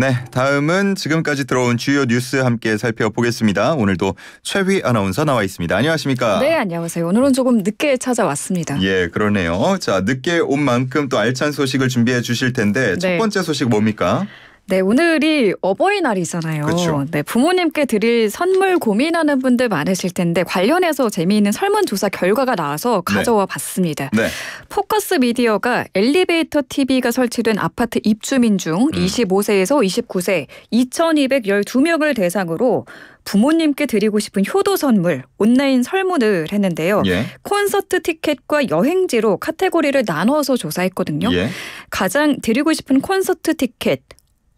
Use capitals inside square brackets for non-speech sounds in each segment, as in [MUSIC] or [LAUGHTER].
네, 다음은 지금까지 들어온 주요 뉴스 함께 살펴보겠습니다. 오늘도 최휘 아나운서 나와 있습니다. 안녕하십니까? 네, 안녕하세요. 오늘은 조금 늦게 찾아왔습니다. 예, 그러네요. 자, 늦게 온 만큼 또 알찬 소식을 준비해 주실 텐데 네. 첫 번째 소식 뭡니까? 네, 오늘이 어버이날이잖아요. 그쵸. 네, 부모님께 드릴 선물 고민하는 분들 많으실 텐데 관련해서 재미있는 설문조사 결과가 나와서 네. 가져와 네. 봤습니다. 네. 포커스 미디어가 엘리베이터 TV가 설치된 아파트 입주민 중 음. 25세에서 29세 2,212명을 대상으로 부모님께 드리고 싶은 효도 선물 온라인 설문을 했는데요. 예. 콘서트 티켓과 여행지로 카테고리를 나눠서 조사했거든요. 예. 가장 드리고 싶은 콘서트 티켓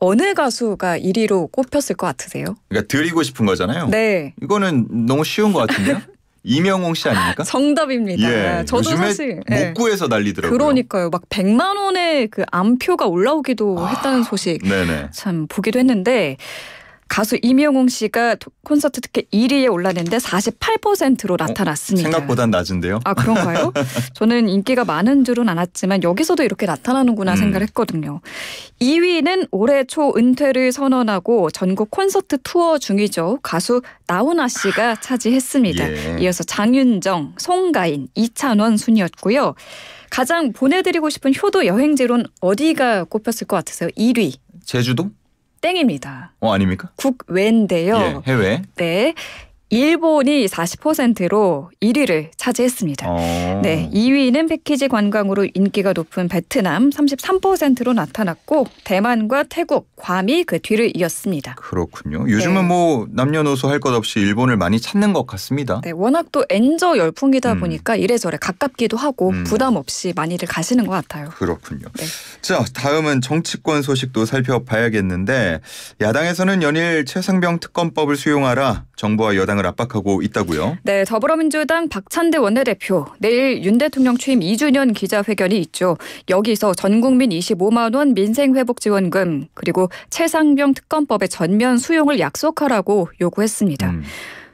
어느 가수가 1위로 꼽혔을 것 같으세요? 그러니까 드리고 싶은 거잖아요. 네. 이거는 너무 쉬운 것 같은데요. [LAUGHS] 이명홍 씨 아닙니까? 정답입니다. 예, 저도 사실 예. 목구에서 예. 난리더라고요. 그러니까요. 막 100만 원의 그 암표가 올라오기도 아, 했다는 소식 네네. 참 보기도 했는데 가수 임영웅 씨가 콘서트 특혜 1위에 올랐는데 48%로 나타났습니다. 생각보단 낮은데요? 아 그런가요? [LAUGHS] 저는 인기가 많은 줄은 알았지만 여기서도 이렇게 나타나는구나 음. 생각했거든요. 2위는 올해 초 은퇴를 선언하고 전국 콘서트 투어 중이죠. 가수 나훈아 씨가 차지했습니다. 예. 이어서 장윤정, 송가인, 이찬원 순이었고요. 가장 보내드리고 싶은 효도 여행지론 어디가 꼽혔을 것 같으세요? 1위. 제주도? 땡입니다. 어 아닙니까? 국외인데요. 예, 해외. 네. 일본이 40%로 1위를 차지했습니다. 어. 네, 2위는 패키지 관광으로 인기가 높은 베트남 33%로 나타났고 대만과 태국, 괌이 그 뒤를 이었습니다. 그렇군요. 요즘은 네. 뭐 남녀노소 할 것 없이 일본을 많이 찾는 것 같습니다. 네, 워낙 또 엔저 열풍이다 음. 보니까 이래저래 가깝기도 하고 음. 부담 없이 많이들 가시는 것 같아요. 그렇군요. 네. 자, 다음은 정치권 소식도 살펴봐야겠는데 야당에서는 연일 최상병 특검법을 수용하라 정부와 여당 당을 압박하고 있다고요? 네, 더불어민주당 박찬대 원내대표 내일 윤 대통령 취임 2주년 기자회견이 있죠. 여기서 전 국민 25만 원 민생 회복 지원금 그리고 최상병 특검법의 전면 수용을 약속하라고 요구했습니다. 음.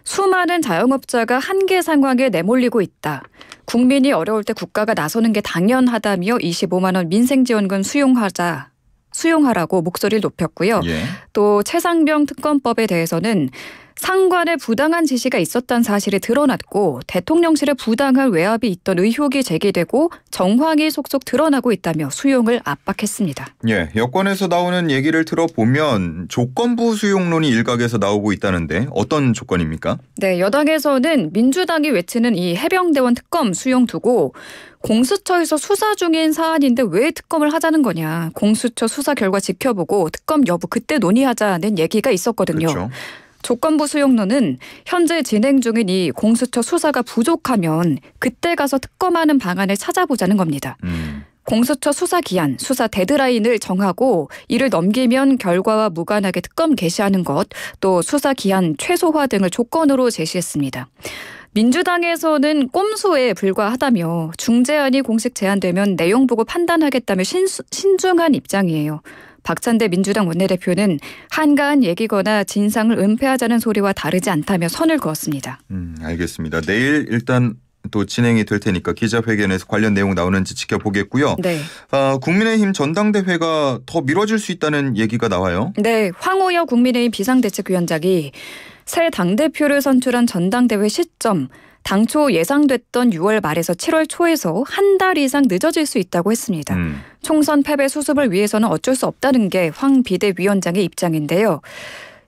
수많은 자영업자가 한계 상황에 내몰리고 있다. 국민이 어려울 때 국가가 나서는 게 당연하다며 25만 원 민생 지원금 수용하자 수용하라고 목소리를 높였고요. 예. 또 최상병 특검법에 대해서는 상관에 부당한 지시가 있었던 사실이 드러났고 대통령실에 부당한 외압이 있던 의혹이 제기되고 정황이 속속 드러나고 있다며 수용을 압박했습니다. 예, 여권에서 나오는 얘기를 들어보면 조건부 수용론이 일각에서 나오고 있다는데 어떤 조건입니까? 네, 여당에서는 민주당이 외치는 이 해병대원 특검 수용 두고 공수처에서 수사 중인 사안인데 왜 특검을 하자는 거냐. 공수처 수사 결과 지켜보고 특검 여부 그때 논의하자는 얘기가 있었거든요. 그렇죠. 조건부 수용론은 현재 진행 중인 이 공수처 수사가 부족하면 그때 가서 특검하는 방안을 찾아보자는 겁니다. 음. 공수처 수사 기한, 수사 데드라인을 정하고 이를 넘기면 결과와 무관하게 특검 개시하는 것, 또 수사 기한 최소화 등을 조건으로 제시했습니다. 민주당에서는 꼼수에 불과하다며 중재안이 공식 제안되면 내용 보고 판단하겠다며 신수, 신중한 입장이에요. 박찬대 민주당 원내대표는 한가한 얘기거나 진상을 은폐하자는 소리와 다르지 않다며 선을 그었습니다. 음, 알겠습니다. 내일 일단 또 진행이 될 테니까 기자회견에서 관련 내용 나오는지 지켜보겠고요. 네. 아, 국민의힘 전당대회가 더 미뤄질 수 있다는 얘기가 나와요. 네. 황호여 국민의힘 비상대책위원장이 새 당대표를 선출한 전당대회 시점 당초 예상됐던 6월 말에서 7월 초에서 한 달 이상 늦어질 수 있다고 했습니다. 음. 총선 패배 수습을 위해서는 어쩔 수 없다는 게 황 비대위원장의 입장인데요.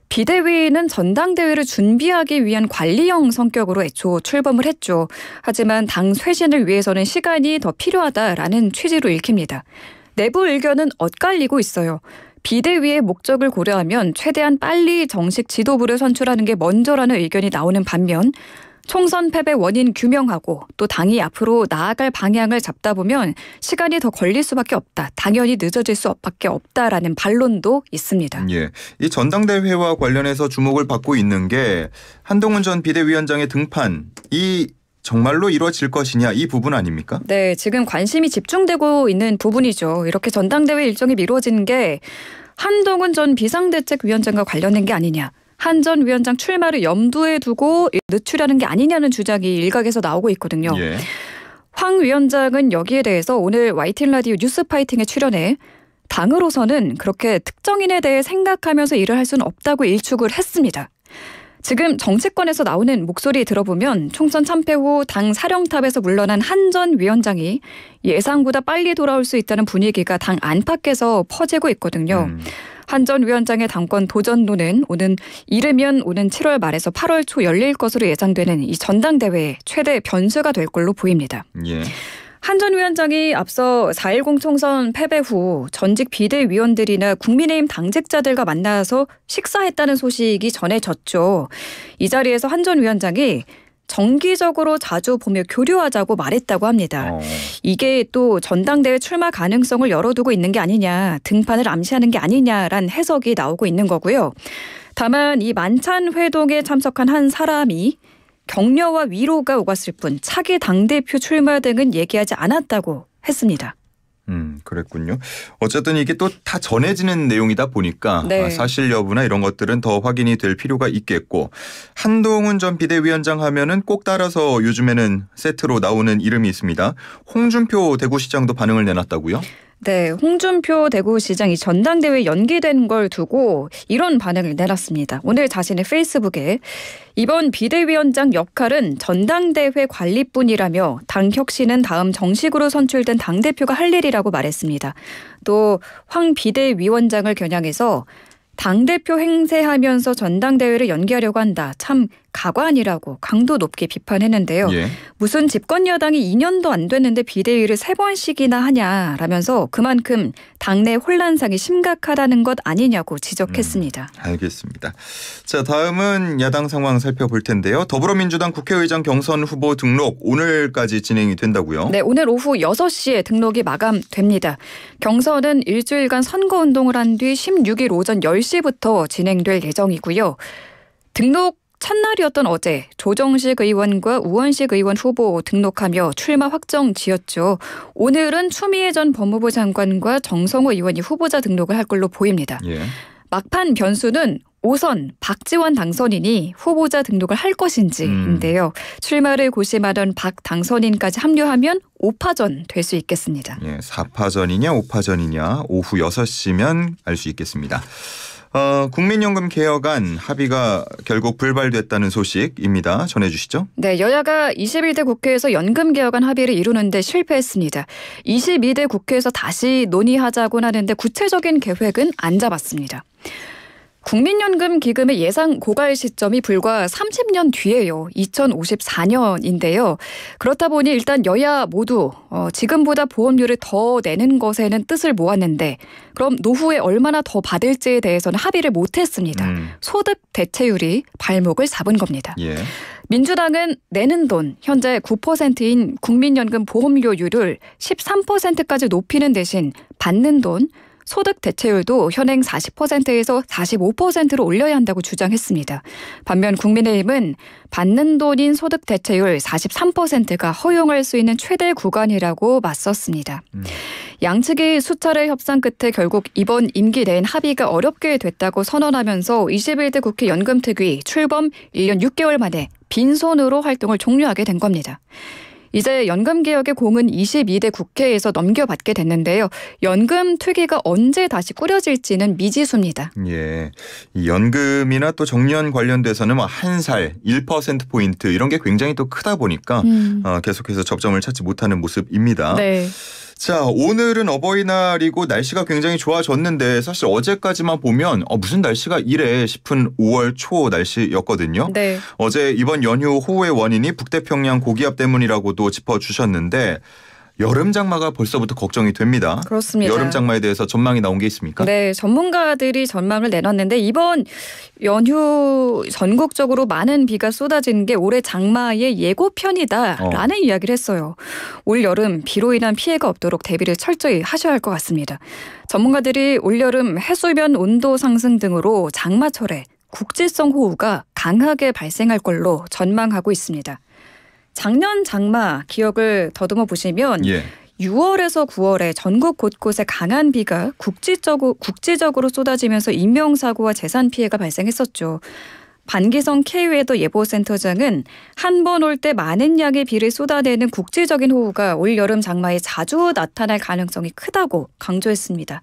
비대위는 전당대회를 준비하기 위한 관리형 성격으로 애초 출범을 했죠. 하지만 당 쇄신을 위해서는 시간이 더 필요하다라는 취지로 읽힙니다. 내부 의견은 엇갈리고 있어요. 비대위의 목적을 고려하면 최대한 빨리 정식 지도부를 선출하는 게 먼저라는 의견이 나오는 반면 총선 패배 원인 규명하고 또 당이 앞으로 나아갈 방향을 잡다 보면 시간이 더 걸릴 수밖에 없다. 당연히 늦어질 수밖에 없다라는 반론도 있습니다. 예. 이 전당대회와 관련해서 주목을 받고 있는 게 한동훈 전 비대위원장의 등판 이 정말로 이루어질 것이냐 이 부분 아닙니까? 네, 지금 관심이 집중되고 있는 부분이죠. 이렇게 전당대회 일정이 미뤄진 게 한동훈 전 비상대책위원장과 관련된 게 아니냐. 한전 위원장 출마를 염두에 두고 늦추려는 게 아니냐는 주장이 일각에서 나오고 있거든요. 예. 황 위원장은 여기에 대해서 오늘 YT 라디오 뉴스 파이팅에 출연해 당으로서는 그렇게 특정인에 대해 생각하면서 일을 할 수는 없다고 일축을 했습니다. 지금 정치권에서 나오는 목소리 들어보면 총선 참패 후 당 사령탑에서 물러난 한 전 위원장이 예상보다 빨리 돌아올 수 있다는 분위기가 당 안팎에서 퍼지고 있거든요. 음. 한전 위원장의 당권 도전론은 오는 이르면 오는 7월 말에서 8월 초 열릴 것으로 예상되는 이 전당대회의 최대 변수가 될 걸로 보입니다. 예. 한전 위원장이 앞서 4.10 총선 패배 후 전직 비대위원들이나 국민의힘 당직자들과 만나서 식사했다는 소식이 전해졌죠. 이 자리에서 한 전 위원장이 정기적으로 자주 보며 교류하자고 말했다고 합니다. 어. 이게 또 전당대회 출마 가능성을 열어두고 있는 게 아니냐, 등판을 암시하는 게 아니냐란 해석이 나오고 있는 거고요. 다만 이 만찬 회동에 참석한 한 사람이 격려와 위로가 오갔을 뿐 차기 당대표 출마 등은 얘기하지 않았다고 했습니다. 음, 그랬군요. 어쨌든 이게 또 다 전해지는 내용이다 보니까 네. 아, 사실 여부나 이런 것들은 더 확인이 될 필요가 있겠고 한동훈 전 비대위원장 하면은 꼭 따라서 요즘에는 세트로 나오는 이름이 있습니다. 홍준표 대구시장도 반응을 내놨다고요? 네, 홍준표 대구시장이 전당대회 연기된 걸 두고 이런 반응을 내놨습니다. 오늘 자신의 페이스북에 이번 비대위원장 역할은 전당대회 관리뿐이라며 당 혁신은 다음 정식으로 선출된 당대표가 할 일이라고 말했습니다. 또 황 비대위원장을 겨냥해서 당대표 행세하면서 전당대회를 연기하려고 한다. 참 가관이라고 강도 높게 비판했는데요. 예. 무슨 집권 여당이 2년도 안 됐는데 비대위를 세 번씩이나 하냐라면서 그만큼 당내 혼란상이 심각하다는 것 아니냐고 지적했습니다. 음, 알겠습니다. 자 다음은 야당 상황 살펴볼 텐데요. 더불어민주당 국회의장 경선 후보 등록 오늘까지 진행이 된다고요? 네, 오늘 오후 6시에 등록이 마감됩니다. 경선은 일주일간 선거 운동을 한 뒤 16일 오전 10시부터 진행될 예정이고요. 등록 첫날이었던 어제 조정식 의원과 우원식 의원 후보 등록하며 출마 확정 지었죠. 오늘은 추미애 전 법무부 장관과 정성호 의원이 후보자 등록을 할 걸로 보입니다. 예. 막판 변수는 오선 박지원 당선인이 후보자 등록을 할 것인지인데요. 음. 출마를 고심하던 박 당선인까지 합류하면 5파전 될 수 있겠습니다. 예, 4파전이냐 5파전이냐 오후 6시면 알 수 있겠습니다. 어, 국민연금 개혁안 합의가 결국 불발됐다는 소식입니다. 전해주시죠. 네, 여야가 21대 국회에서 연금 개혁안 합의를 이루는데 실패했습니다. 22대 국회에서 다시 논의하자고 하는데 구체적인 계획은 안 잡았습니다. 국민연금 기금의 예상 고갈 시점이 불과 30년 뒤에요. 2054년인데요. 그렇다 보니 일단 여야 모두 어, 지금보다 보험료를 더 내는 것에는 뜻을 모았는데 그럼 노후에 얼마나 더 받을지에 대해서는 합의를 못했습니다. 음. 소득 대체율이 발목을 잡은 겁니다. 예. 민주당은 내는 돈 현재 9%인 국민연금 보험료율을 13%까지 높이는 대신 받는 돈 소득 대체율도 현행 40%에서 45%로 올려야 한다고 주장했습니다. 반면 국민의힘은 받는 돈인 소득 대체율 43%가 허용할 수 있는 최대 구간이라고 맞섰습니다. 음. 양측이 수차례 협상 끝에 결국 이번 임기 내엔 합의가 어렵게 됐다고 선언하면서 21대 국회 연금특위 출범 1년 6개월 만에 빈손으로 활동을 종료하게 된 겁니다. 이제 연금 개혁의 공은 22대 국회에서 넘겨받게 됐는데요. 연금 특위가 언제 다시 꾸려질지는 미지수입니다. 예. 연금이나 또 정년 관련돼서는 뭐 한 살, 1% 포인트 이런 게 굉장히 또 크다 보니까 음. 어, 계속해서 접점을 찾지 못하는 모습입니다. 네. 자, 오늘은 어버이날이고 날씨가 굉장히 좋아졌는데 사실 어제까지만 보면 어, 무슨 날씨가 이래 싶은 5월 초 날씨였거든요. 네. 어제 이번 연휴 호우의 원인이 북태평양 고기압 때문이라고도 짚어주셨는데 여름 장마가 벌써부터 걱정이 됩니다. 그렇습니다. 여름 장마에 대해서 전망이 나온 게 있습니까? 네, 전문가들이 전망을 내놨는데 이번 연휴 전국적으로 많은 비가 쏟아지는 게 올해 장마의 예고편이다라는 어. 이야기를 했어요. 올 여름 비로 인한 피해가 없도록 대비를 철저히 하셔야 할 것 같습니다. 전문가들이 올 여름 해수면 온도 상승 등으로 장마철에 국지성 호우가 강하게 발생할 걸로 전망하고 있습니다. 작년 장마 기억을 더듬어 보시면 예. 6월에서 9월에 전국 곳곳에 강한 비가 국지적으로, 국지적으로 쏟아지면서 인명사고와 재산 피해가 발생했었죠. 반기성 K웨더 예보센터장은 한 번 올 때 많은 양의 비를 쏟아내는 국지적인 호우가 올여름 장마에 자주 나타날 가능성이 크다고 강조했습니다.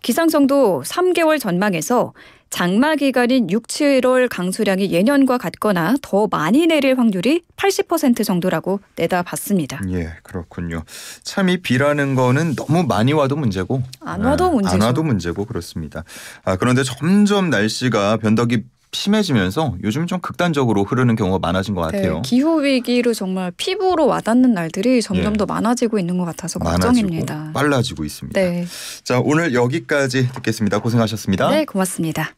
기상청도 3개월 전망에서 장마 기간인 6, 7월 강수량이 예년과 같거나 더 많이 내릴 확률이 80% 정도라고 내다봤습니다. 예, 그렇군요. 참 이 비라는 거는 너무 많이 와도 문제고 안 와도 예, 문제죠. 안 와도 문제고 그렇습니다. 아, 그런데 점점 날씨가 변덕이 심해지면서 요즘 좀 극단적으로 흐르는 경우가 많아진 것 같아요. 네, 기후 위기로 정말 피부로 와닿는 날들이 점점 예. 더 많아지고 있는 것 같아서 걱정입니다. 많아지고 빨라지고 있습니다. 네. 자 오늘 여기까지 듣겠습니다. 고생하셨습니다. 네 고맙습니다.